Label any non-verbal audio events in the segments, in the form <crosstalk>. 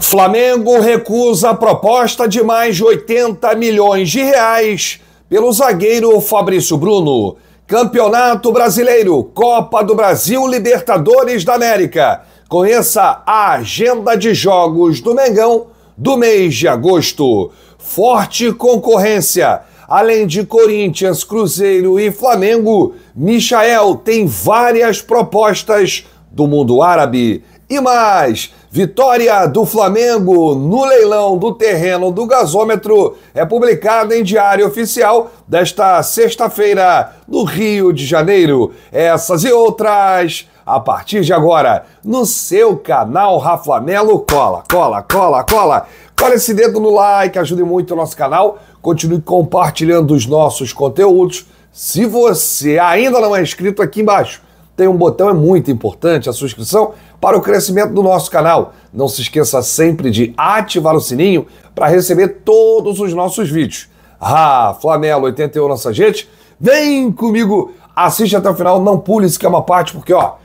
Flamengo recusa a proposta de mais de 80 milhões de reais pelo zagueiro Fabrício Bruno. Campeonato Brasileiro, Copa do Brasil, Libertadores da América. Conheça a agenda de jogos do Mengão do mês de agosto. Forte concorrência. Além de Corinthians, Cruzeiro e Flamengo, Michael tem várias propostas do mundo árabe. E mais, vitória do Flamengo no leilão do terreno do gasômetro é publicada em Diário Oficial desta sexta-feira, no Rio de Janeiro. Essas e outras, a partir de agora, no seu canal Raflanelo. Cola, cola, cola, cola. Cola esse dedo no like, ajude muito o nosso canal. Continue compartilhando os nossos conteúdos. Se você ainda não é inscrito aqui embaixo, tem um botão, é muito importante a subscrição para o crescimento do nosso canal. Não se esqueça sempre de ativar o sininho para receber todos os nossos vídeos. Ah, Flamengo 81 nossa gente, vem comigo, assiste até o final, não pule, isso que é uma parte, porque ó,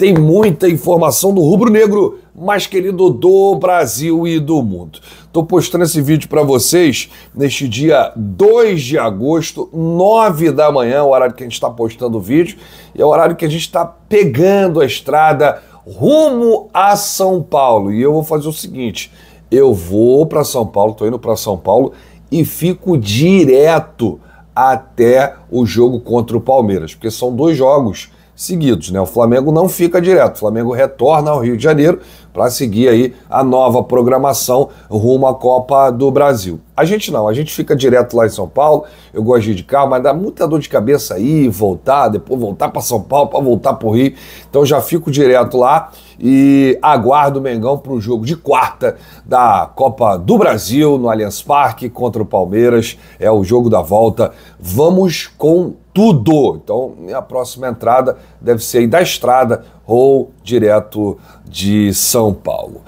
tem muita informação do rubro-negro mais querido do Brasil e do mundo. Estou postando esse vídeo para vocês neste dia 2 de agosto, 9 da manhã, é o horário que a gente está postando o vídeo, e é o horário que a gente está pegando a estrada rumo a São Paulo. E eu vou fazer o seguinte: eu vou para São Paulo, estou indo para São Paulo e fico direto até o jogo contra o Palmeiras, porque são dois jogos seguidos. Né? O Flamengo não fica direto, o Flamengo retorna ao Rio de Janeiro para seguir aí a nova programação rumo à Copa do Brasil. A gente não, a gente fica direto lá em São Paulo. Eu gosto de ir de carro, mas dá muita dor de cabeça aí, voltar, depois voltar para São Paulo, para voltar para o Rio. Então já fico direto lá e aguardo o Mengão para o jogo de quarta da Copa do Brasil no Allianz Parque contra o Palmeiras. É o jogo da volta. Vamos com tudo. Então, minha próxima entrada deve ser da estrada ou direto de São Paulo.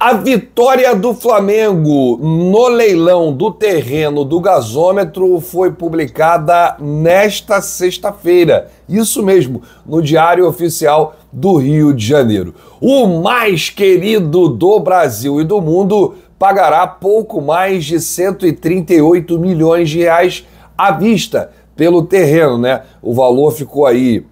A vitória do Flamengo no leilão do terreno do gasômetro foi publicada nesta sexta-feira. Isso mesmo, no Diário Oficial do Rio de Janeiro. O mais querido do Brasil e do mundo pagará pouco mais de 138 milhões de reais à vista pelo terreno, né? O valor ficou aí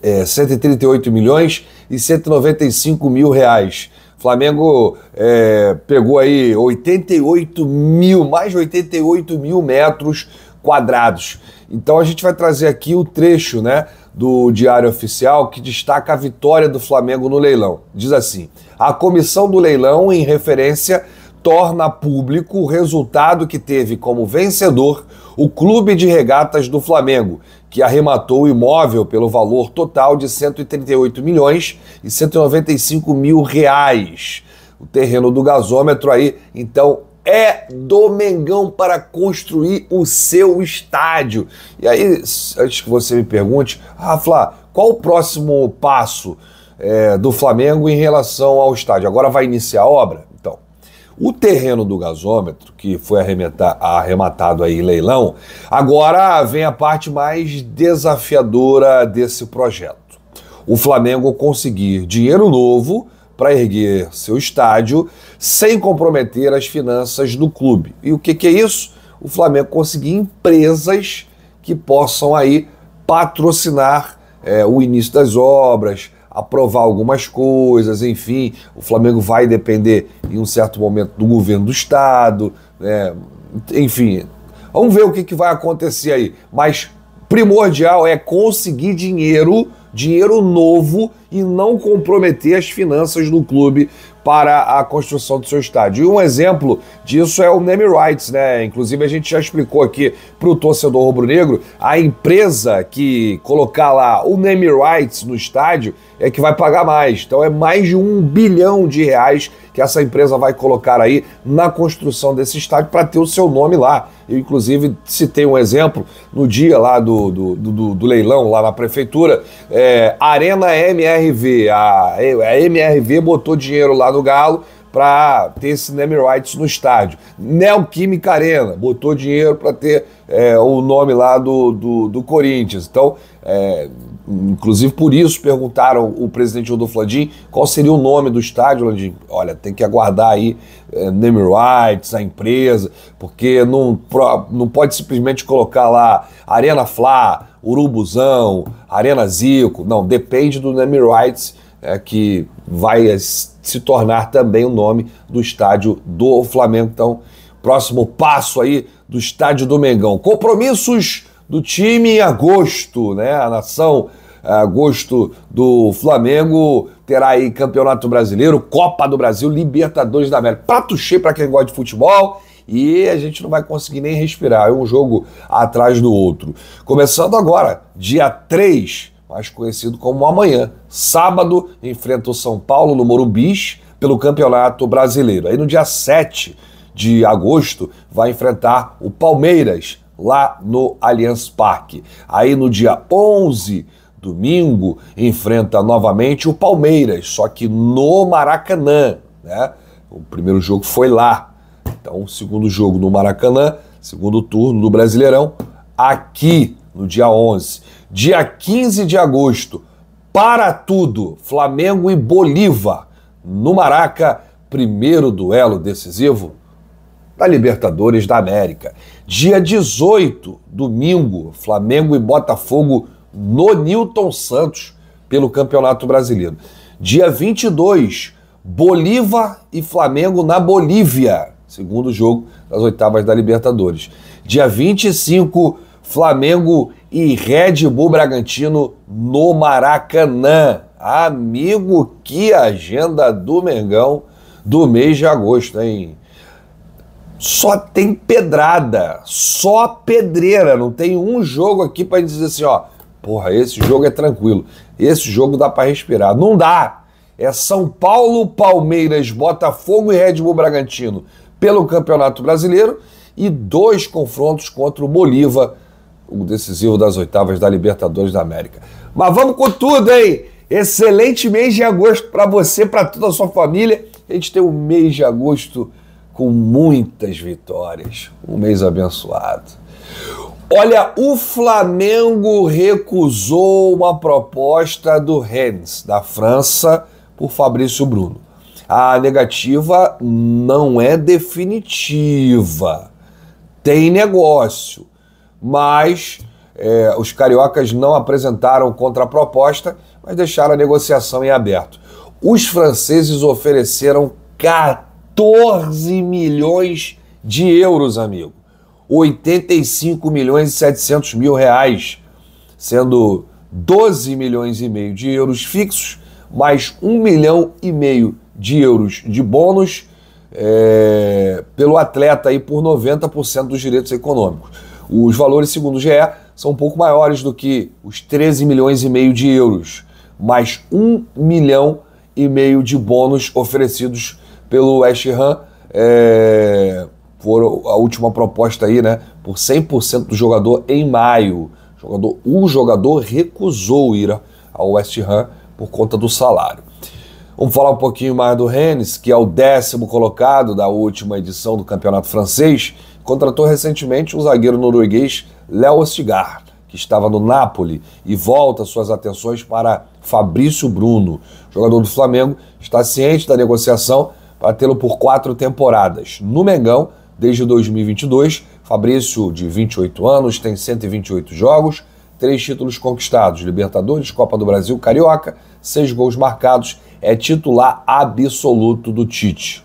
é, 138 milhões e 195 mil reais. Flamengo é, pegou aí 88 mil, mais de 88 mil metros quadrados. Então a gente vai trazer aqui o trecho, né, do Diário Oficial que destaca a vitória do Flamengo no leilão. Diz assim: a comissão do leilão, em referência, torna público o resultado que teve como vencedor o Clube de Regatas do Flamengo, que arrematou o imóvel pelo valor total de 138 milhões e 195 mil reais. O terreno do gasômetro aí, então, é do Mengão para construir o seu estádio. E aí, antes que você me pergunte, Rafa, ah, qual o próximo passo é, do Flamengo em relação ao estádio? Agora vai iniciar a obra? O terreno do gasômetro, que foi arrematado aí em leilão, agora vem a parte mais desafiadora desse projeto. O Flamengo conseguir dinheiro novo para erguer seu estádio sem comprometer as finanças do clube. E o que, que é isso? O Flamengo conseguir empresas que possam aí patrocinar é, o início das obras, aprovar algumas coisas, enfim, o Flamengo vai depender em um certo momento do governo do estado, né? enfim, vamos ver o que, que vai acontecer aí. Mas primordial é conseguir dinheiro, dinheiro novo e não comprometer as finanças do clube para a construção do seu estádio. E um exemplo disso é o name rights, né? Inclusive a gente já explicou aqui para o torcedor rubro-negro a empresa que colocar lá o name rights no estádio é que vai pagar mais. Então é mais de um bilhão de reais que essa empresa vai colocar aí na construção desse estádio para ter o seu nome lá. Eu, inclusive, citei um exemplo no dia lá do, do, do, do leilão, lá na prefeitura, é, Arena MRV. A, a MRV botou dinheiro lá no Galo para ter cinema rights no estádio. Neoquímica Arena botou dinheiro para ter é, o nome lá do, do, do Corinthians. Então, é, Inclusive por isso perguntaram o presidente Rodolfo Landim qual seria o nome do estádio, Landim. Olha, tem que aguardar aí é, name rights, a empresa, porque não, não pode simplesmente colocar lá Arena Fla, Urubuzão, Arena Zico. Não, depende do name rights é, que vai se tornar também o nome do estádio do Flamengo. Então, próximo passo aí do estádio do Mengão. Compromissos do time em agosto, né? A nação agosto do Flamengo terá aí Campeonato Brasileiro, Copa do Brasil, Libertadores da América. Prato cheio para quem gosta de futebol e a gente não vai conseguir nem respirar. É um jogo atrás do outro. Começando agora, dia 3, mais conhecido como amanhã, sábado, enfrenta o São Paulo no Morumbis pelo Campeonato Brasileiro. Aí no dia 7 de agosto vai enfrentar o Palmeiras lá no Allianz Parque. Aí no dia 11, domingo, enfrenta novamente o Palmeiras, só que no Maracanã, né? O primeiro jogo foi lá. Então, o segundo jogo no Maracanã, segundo turno do Brasileirão, aqui no dia 11. Dia 15 de agosto, para tudo, Flamengo e Bolívar, no Maraca, primeiro duelo decisivo da Libertadores da América. Dia 18, domingo, Flamengo e Botafogo no Newton Santos pelo Campeonato Brasileiro. Dia 22, Bolívar e Flamengo na Bolívia, segundo jogo das oitavas da Libertadores. Dia 25, Flamengo e Red Bull Bragantino no Maracanã. Amigo, que agenda do Mengão do mês de agosto, hein? só tem pedrada, só pedreira. Não tem um jogo aqui para dizer assim, ó, porra, esse jogo é tranquilo, esse jogo dá para respirar. Não dá. É São Paulo, Palmeiras, Botafogo e Red Bull Bragantino pelo Campeonato Brasileiro e dois confrontos contra o Bolívar, o decisivo das oitavas da Libertadores da América. Mas vamos com tudo, hein? Excelente mês de agosto para você, para toda a sua família. A gente tem um mês de agosto com muitas vitórias. Um mês abençoado. Olha, o Flamengo recusou uma proposta do Rennes, da França, por Fabrício Bruno. A negativa não é definitiva. Tem negócio, mas é, os cariocas não apresentaram contraproposta, mas deixaram a negociação em aberto. Os franceses ofereceram 14 14 milhões de euros, amigo. 85 milhões e 700 mil reais, sendo 12 milhões e meio de euros fixos, mais 1 milhão e meio de euros de bônus é, pelo atleta aí por 90% dos direitos econômicos. Os valores, segundo o GE, são um pouco maiores do que os 13 milhões e meio de euros, mais 1 milhão e meio de bônus oferecidos pelo West Ham. É, foram a última proposta aí, né? Por 100% do jogador em maio. O jogador, um jogador recusou ir ao West Ham por conta do salário. Vamos falar um pouquinho mais do Rennes, que é o décimo colocado da última edição do Campeonato Francês. Contratou recentemente o um zagueiro norueguês Léo Ostigar, que estava no Napoli, e volta suas atenções para Fabrício Bruno. jogador do Flamengo está ciente da negociação a tê-lo por quatro temporadas. No Mengão, desde 2022, Fabrício, de 28 anos, tem 128 jogos, três títulos conquistados: Libertadores, Copa do Brasil, Carioca, seis gols marcados. É titular absoluto do Tite.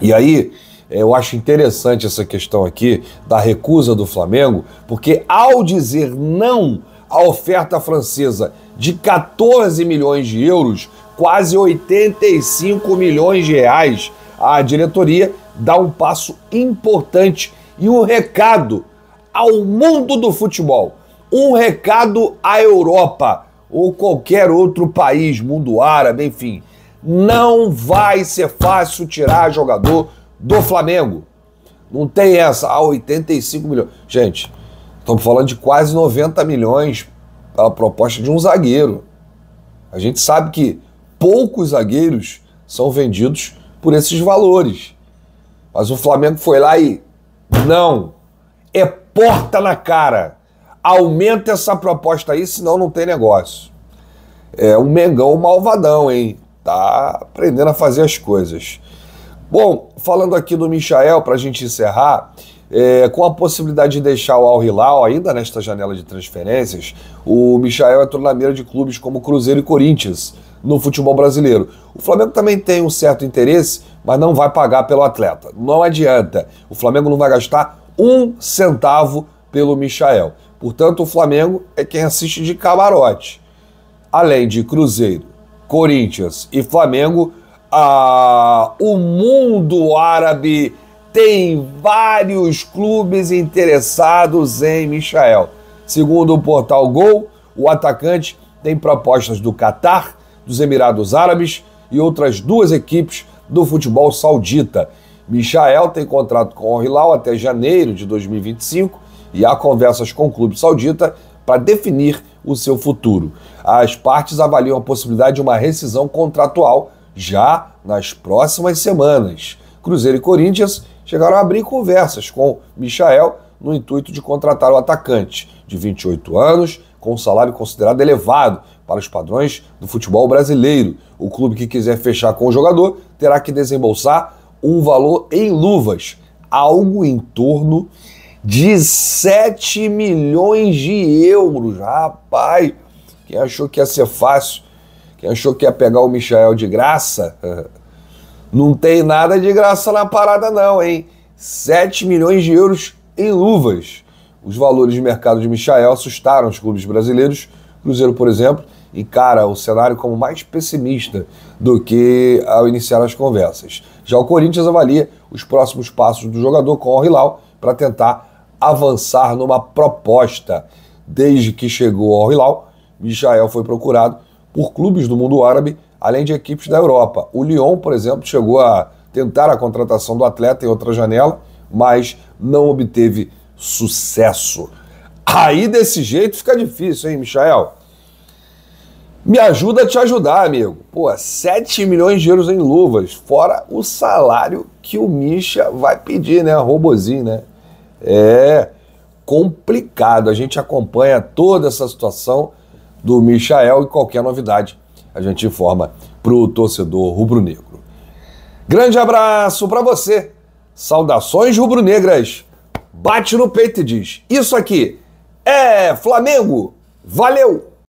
E aí, é, eu acho interessante essa questão aqui da recusa do Flamengo, porque ao dizer não à oferta francesa de 14 milhões de euros, quase 85 milhões de reais. A diretoria dá um passo importante e um recado ao mundo do futebol, um recado à Europa ou qualquer outro país, mundo árabe, enfim. Não vai ser fácil tirar jogador do Flamengo. Não tem essa, ah, 85 milhões. Gente, estamos falando de quase 90 milhões a proposta de um zagueiro. A gente sabe que poucos zagueiros são vendidos por esses valores. Mas o Flamengo foi lá e. Não! É porta na cara! Aumenta essa proposta aí, senão não tem negócio. É um Mengão malvadão, hein? Tá aprendendo a fazer as coisas. Bom, falando aqui do Michael, para a gente encerrar, é, com a possibilidade de deixar o Al-Hilal ainda nesta janela de transferências, o Michael é na de clubes como Cruzeiro e Corinthians, no futebol brasileiro. O Flamengo também tem um certo interesse, mas não vai pagar pelo atleta. Não adianta. O Flamengo não vai gastar um centavo pelo Michael. Portanto, o Flamengo é quem assiste de camarote. Além de Cruzeiro, Corinthians e Flamengo, a... o mundo árabe tem vários clubes interessados em Michael. Segundo o portal Gol, o atacante tem propostas do Catar, dos Emirados Árabes e outras duas equipes do futebol saudita. Michael tem contrato com o Hilal até janeiro de 2025 e há conversas com o clube saudita para definir o seu futuro. As partes avaliam a possibilidade de uma rescisão contratual já nas próximas semanas. Cruzeiro e Corinthians chegaram a abrir conversas com Michael no intuito de contratar o atacante de 28 anos, com um salário considerado elevado para os padrões do futebol brasileiro. O clube que quiser fechar com o jogador terá que desembolsar um valor em luvas, algo em torno de 7 milhões de euros. Rapaz, quem achou que ia ser fácil? Quem achou que ia pegar o Michael de graça? <laughs> Não tem nada de graça na parada, não, hein? 7 milhões de euros em luvas. Os valores de mercado de Michael assustaram os clubes brasileiros. Cruzeiro, por exemplo, encara o cenário como mais pessimista do que ao iniciar as conversas. Já o Corinthians avalia os próximos passos do jogador com o Hilal para tentar avançar numa proposta. Desde que chegou ao Hilal, Michael foi procurado por clubes do mundo árabe, além de equipes da Europa. O Lyon, por exemplo, chegou a tentar a contratação do atleta em outra janela, mas não obteve sucesso. Aí desse jeito fica difícil, hein, Michael? Me ajuda a te ajudar, amigo. Pô, 7 milhões de euros em luvas, fora o salário que o Misha vai pedir, né? Robozinho, né? É complicado. A gente acompanha toda essa situação do Michael e qualquer novidade a gente informa para o torcedor rubro-negro. Grande abraço para você. Saudações rubro-negras bate no peito e diz: Isso aqui é Flamengo, valeu!